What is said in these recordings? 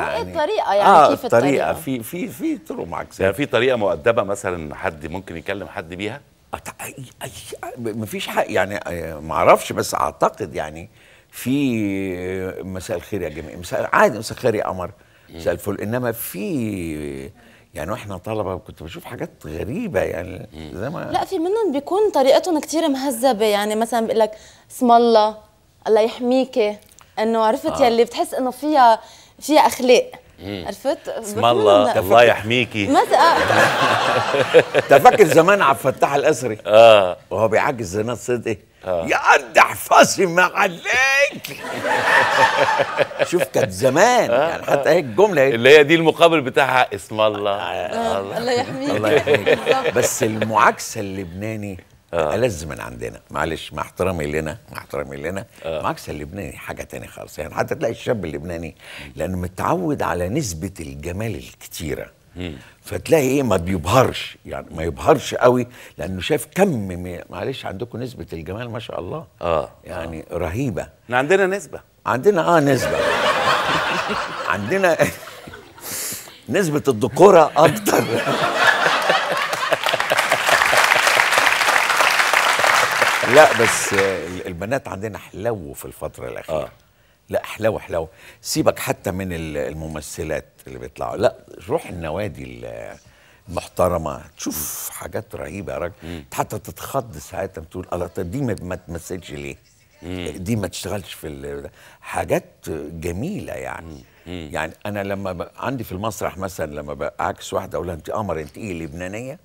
آه، يعني ايه الطريقه يعني آه كيف الطريقه في في في طرق معكسه يعني في طريقه مؤدبه مثلا حد ممكن يكلم حد بيها أه، مفيش حق يعني آه، ما اعرفش بس اعتقد يعني في مساء الخير يا جميع مساء عادي مساء الخير يا قمر مساء الفل انما في يعني واحنا طلبه كنت بشوف حاجات غريبه يعني زي ما لا في منهم بيكون طريقتهم كتير مهذبه يعني مثلا بيقول لك اسم الله الله يحميكي انه عرفت آه. يلي بتحس انه فيها فيها اخلاق عرفت اسم الله الله يحميكي آه. تفكر زمان عبد الفتاح الاسري اه وهو بيعجز زينات صدقي آه. يا قد احفظي ما عليك شوف كانت زمان آه. يعني حتى هيك الجمله هي اللي هي دي المقابل بتاعها اسم الله آه. آه. الله, الله يحميك الله يحميك بس المعاكسه اللبناني آه. ألذ من عندنا معلش مع احترامي لنا مع احترامي لنا آه. العكس اللبناني حاجة تانية خالص يعني حتى تلاقي الشاب اللبناني لأنه متعود على نسبة الجمال الكتيرة فتلاقي ايه ما بيبهرش يعني ما يبهرش قوي لانه شايف كم معلش عندكم نسبه الجمال ما شاء الله اه يعني آه. رهيبه احنا عندنا نسبه عندنا اه نسبه عندنا نسبه الذكوره اكتر لا بس البنات عندنا حلو في الفتره الاخيره آه. لا حلو حلو سيبك حتى من الممثلات اللي بيطلعوا لا روح النوادي المحترمه تشوف حاجات رهيبه يا راجل حتى تتخض ساعتها بتقول الله دي ما تمثلش ليه مم. دي ما تشتغلش في حاجات جميله يعني مم. يعني انا لما ب... عندي في المسرح مثلا لما بعكس واحده اقول لها انت قمر انت ايه لبنانيه؟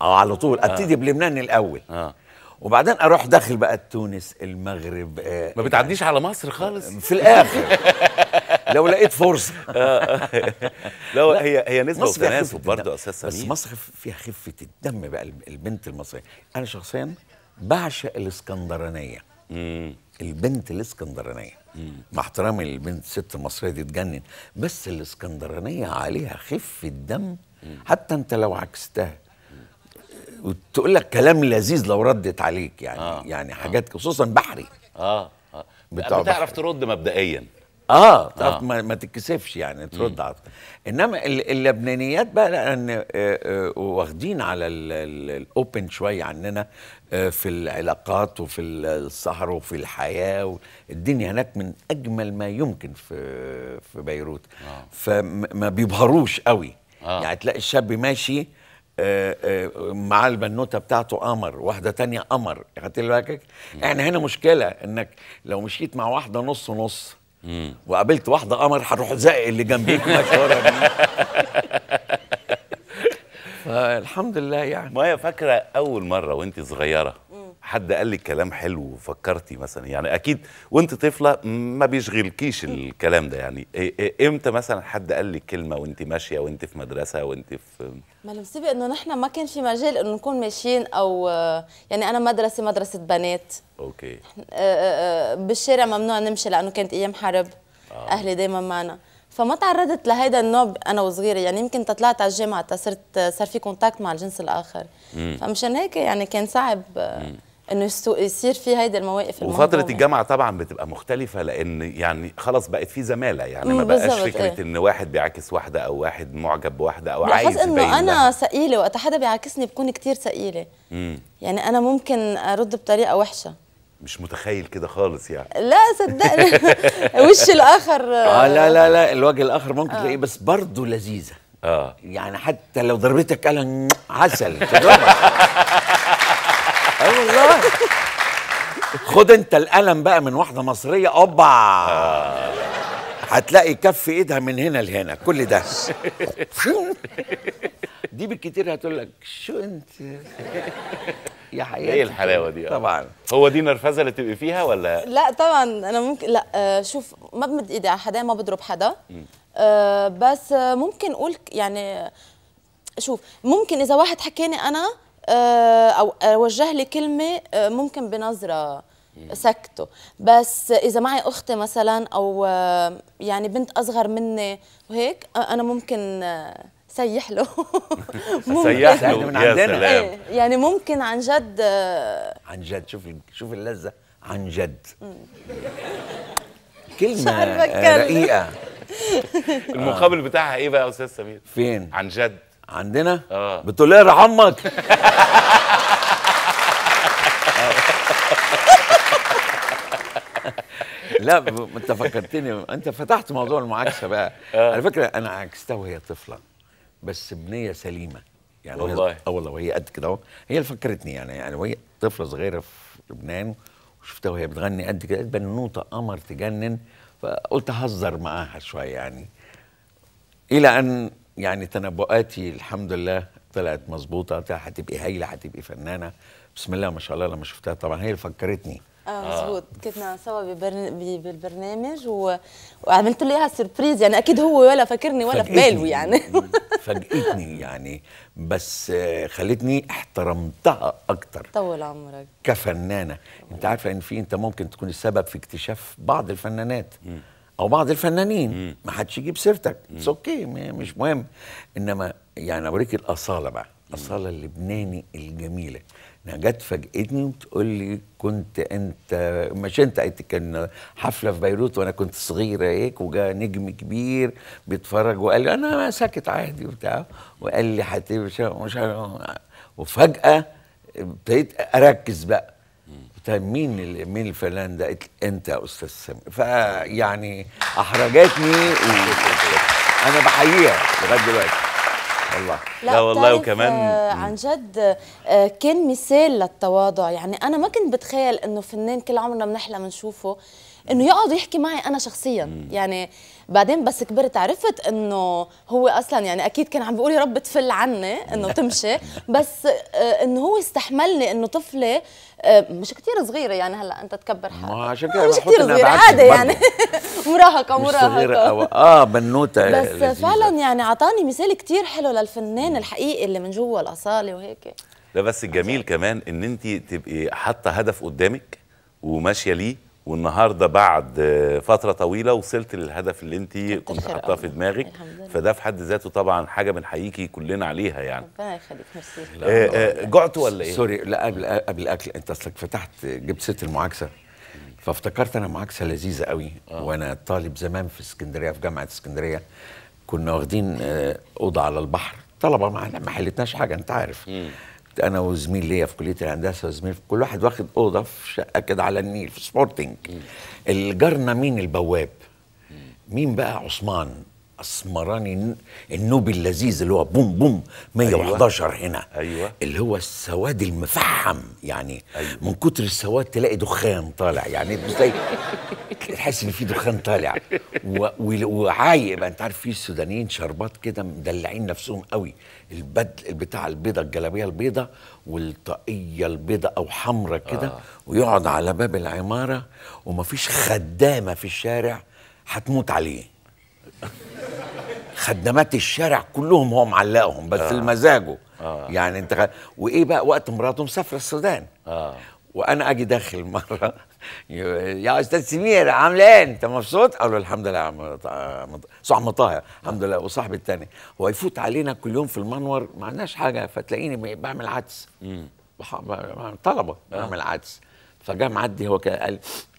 على طول ابتدي آه. بلبنان الاول آه. وبعدين اروح داخل بقى تونس المغرب آه ما بتعديش على مصر خالص في الاخر لو لقيت فرصه آه، آه. لو لا هي هي نسبه وتناسب برضه اساسا بس مصر فيها خفه الدم بقى البنت المصريه انا شخصيا بعشق الاسكندرانيه البنت الاسكندرانيه مع احترامي للبنت الست المصريه دي تجنن بس الاسكندرانيه عليها خفه دم حتى انت لو عكستها وتقول لك كلام لذيذ لو ردت عليك يعني آه. يعني آه. حاجات خصوصا بحري اه اه بتاع بتعرف ترد مبدئيا اه, آه. ما, ما تتكسفش يعني ترد على انما اللبنانيات بقى لان آه، آه، واخدين على الاوبن شويه عننا في العلاقات وفي السهر وفي الحياه الدنيا هناك من اجمل ما يمكن في في بيروت آه. فما بيبهروش قوي آه. يعني تلاقي الشاب ماشي آه، آه، مع البنوته بتاعته قمر واحده تانية قمر خدت بالك يعني هنا مشكله انك لو مشيت مع واحده نص نص وقابلت واحده قمر هتروح زق اللي جنبيك فالحمد لله يعني ما هي فاكره اول مره وانت صغيره حد قال لي كلام حلو وفكرتي مثلا يعني اكيد وانت طفله ما بيشغلكيش الكلام ده يعني امتى مثلا حد قال لي كلمه وانت ماشيه وانت في مدرسه وانت في ما المصيبه انه نحن ما كان في مجال انه نكون ماشيين او يعني انا مدرسه مدرسه بنات اوكي آه، آه، آه، بالشارع ممنوع نمشي لانه كانت ايام حرب آه. اهلي دايما معنا فما تعرضت لهيدا النوع انا وصغيره يعني يمكن طلعت على الجامعه صرت صار في كونتاكت مع الجنس الاخر مم. فمشان هيك يعني كان صعب مم. انه يصير في هيدا المواقف وفتره الجامعه طبعا بتبقى مختلفه لان يعني خلاص بقت في زماله يعني ما بقاش فكره إيه؟ ان واحد بيعاكس واحده او واحد معجب بواحده او عايز يبين انه انا ثقيله وقت حدا بيعاكسني بكون كتير ثقيله يعني انا ممكن ارد بطريقه وحشه مش متخيل كده خالص يعني لا صدقني وش الاخر اه لا لا لا الوجه الاخر ممكن آه. تلاقيه آه. بس برضه لذيذه اه يعني حتى لو ضربتك قلم عسل خد انت القلم بقى من واحده مصريه اوبا هتلاقي كف ايدها من هنا لهنا كل ده دي بالكتير هتقول لك شو انت يا حياتي ايه الحلاوه دي طبعا هو دي النرفزه اللي تبقي فيها ولا لا طبعا انا ممكن لا آه، شوف ما بمد ايدي على حدا ما بضرب حدا آه، بس ممكن اقول يعني شوف ممكن اذا واحد حكاني انا آه، او اوجه لي كلمه آه، ممكن بنظره سكته بس اذا معي اختي مثلا او آه، يعني بنت اصغر مني وهيك انا ممكن سيح له سيح له من عندنا إيه، يعني ممكن عن جد عن جد شوف شوف اللذه عن جد كلمه رقيقه المقابل بتاعها ايه بقى يا استاذ سمير فين عن جد عندنا اه بتقول لها رحمك لا انت فكرتني انت فتحت موضوع المعاكسه بقى آه. على فكره انا عكستها وهي طفله بس بنيه سليمه يعني والله اه والله وهي قد كده هي اللي فكرتني يعني يعني وهي طفله صغيره في لبنان وشفتها وهي بتغني قد كده بنوته قمر تجنن فقلت اهزر معاها شويه يعني الى ان يعني تنبؤاتي الحمد لله طلعت مظبوطه هتبقي هايله هتبقي فنانه بسم الله ما شاء الله لما شفتها طبعا هي اللي فكرتني اه, آه. مظبوط كنا سوا بالبرنامج و... وعملت لها اياها سربريز يعني اكيد هو ولا فاكرني ولا في باله يعني فاجئتني يعني بس خلتني احترمتها اكتر طول عمرك كفنانه انت عارفه ان في انت ممكن تكون السبب في اكتشاف بعض الفنانات م. او بعض الفنانين ما حدش يجيب سيرتك اتس اوكي مش مهم انما يعني اوريك الاصاله بقى الاصاله اللبناني الجميله انها جت فاجئتني وتقول لي كنت انت مش انت قلت كان حفله في بيروت وانا كنت صغيره هيك وجا نجم كبير بيتفرج وقال لي انا ساكت عادي وبتاع وقال لي هتمشي مش وفجاه ابتديت اركز بقى طيب مين مين الفنان ده انت يا استاذ سامي فيعني احرجتني و... انا بحييها لغايه دلوقتي الله لا, لا والله وكمان آه، عن جد آه، كان مثال للتواضع يعني انا ما كنت بتخيل انه فنان كل عمرنا بنحلم نشوفه انه يقعد يحكي معي انا شخصيا مم. يعني بعدين بس كبرت عرفت انه هو اصلا يعني اكيد كان عم بيقول يا رب تفل عني انه تمشي بس آه، انه هو استحملني انه طفله مش كثير صغيره يعني هلا انت تكبر حالك ما عشان كده مش كثير صغيره عادي يعني مراهقه مراهقه اه بنوته بس لذيذة. فعلا يعني اعطاني مثال كتير حلو للفنان الحقيقي اللي من جوا الاصاله وهيك لا بس الجميل كمان ان انت تبقي حاطه هدف قدامك وماشيه ليه والنهارده بعد فتره طويله وصلت للهدف اللي انت كنت حاطاه في دماغك فده في حد ذاته طبعا حاجه بنحييكي كلنا عليها يعني ربنا يخليك ميرسي آه، آه، جعت ولا ايه سوري لا قبل قبل الاكل انت اصلك فتحت جبت سيره المعاكسه فافتكرت انا معاكسه لذيذه قوي آه. وانا طالب زمان في اسكندريه في جامعه اسكندريه كنا واخدين آه، اوضه على البحر طلبه معانا ما حلتناش حاجه انت عارف انا وزميل ليا في كليه الهندسه وزميل في كل واحد واخد اوضه في شقه كده على النيل في سبورتنج م. الجارنا مين البواب مين بقى عثمان اسمراني النوبي اللذيذ اللي هو بوم بوم 111 أيوة. هنا أيوة. اللي هو السواد المفحم يعني أيوة. من كتر السواد تلاقي دخان طالع يعني تلاقي تحس ان في دخان طالع وعايق بقى انت عارف في السودانيين شربات كده مدلعين نفسهم قوي البدل بتاع البيضه الجلابيه البيضه والطاقيه البيضه او حمرة كده آه. ويقعد على باب العماره ومفيش خدامه في الشارع هتموت عليه خدمات الشارع كلهم هو معلقهم بس آه. المزاجه آه. يعني انت خ... وايه بقى وقت مراته مسافره السودان آه. وانا اجي داخل مره يا استاذ سمير عامله ايه انت مبسوط اقول له الحمد لله يا عم آه، صح مطايا الحمد لله وصاحبي الثاني هو يفوت علينا كل يوم في المنور ما عندناش حاجه فتلاقيني بعمل عدس طلبه آه. بعمل عدس فجاء معدي هو قال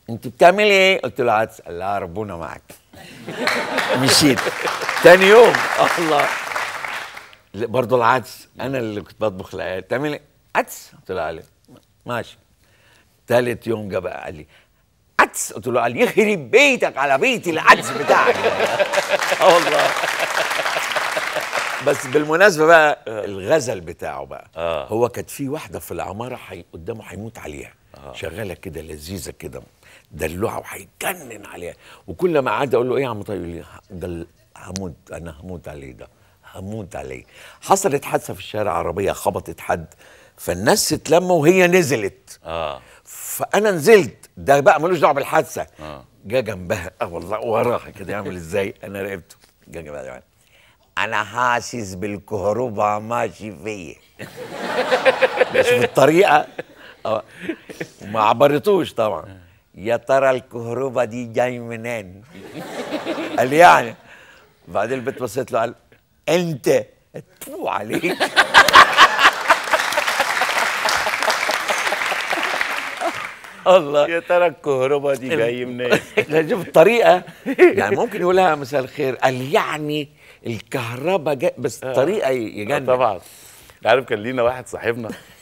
انت بتعملي ايه؟ قلت له عدس قال لا ربنا معك مشيت تاني يوم الله برضه العدس انا اللي كنت بطبخ العيال تعملي عدس قلت له عليه ماشي ثالث يوم جاب قال لي عدس قلت له قال يخرب بيتك على بيت العدس بتاعك اه والله بس بالمناسبه بقى الغزل بتاعه بقى آه. هو كانت في واحده في العماره حي... قدامه هيموت عليها آه. شغاله كده لذيذه كده دلوعه وهيجنن عليها وكل ما قعد اقول له ايه يا عم طيب يقول لي ده هموت انا هموت عليه ده هموت عليه حصلت حادثه في الشارع عربيه خبطت حد فالناس اتلموا وهي نزلت اه فانا نزلت ده بقى ملوش دعوه بالحادثه اه جا جنبها اه والله وراها كده يعمل ازاي انا رقبته جا جنبها يعني. انا حاسس بالكهرباء ماشي فيا بس بالطريقه ما عبرتوش طبعا يا ترى الكهرباء دي جاي منين قال يعني بعدين البنت بصيت له قال انت تفو عليك الله يا ترى الكهرباء دي جاي منين شوف الطريقه يعني ممكن يقولها مساء الخير قال يعني الكهرباء جاي بس الطريقه آه. آه، يجنن طبعا عارف كان لينا واحد صاحبنا